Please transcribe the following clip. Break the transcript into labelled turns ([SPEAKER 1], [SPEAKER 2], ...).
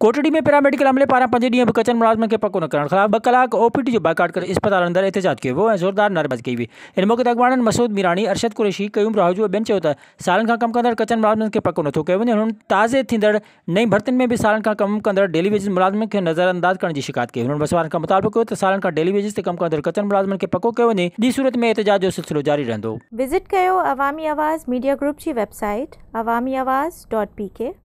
[SPEAKER 1] कोटड़ी में पैरामेडिकल अमले पारा पंजे में कचन मुलाज़िमनि के पको न करण ख़िलाफ़ ॿ कलाक ओपीडी जो बाइकाट कर अस्पताल अंदर एहतजाज कयो वो ज़ोरदार नारबाज कई हुई इन मौक़े ते अॻवाननि मसूद मीरानी अरशद कुरेशी कयूम राहजू बेन चयो सालन का कम कमु कचन कचनि के खे पको नथो कयो उन्होंने ताज़े थींदड़ नई भर्तन में भी सालन का कम कंदड़ डेली वेजिस मुलाज़िमनि के नज़रअंदाज़ करण की शिकायत की उन्होंने बसवारनि का मुताबिक कयो तो सालन का डेली वेजिस ते कम कंदड़ कचन मुलाज़िमनि के पको कयो वे ॿी सूरत में एहतजाज सिलसिलो जारी रहो
[SPEAKER 2] विज़िट कर अवामी आवाज़ मीडिया ग्रुप की website Awami Awaz dot P के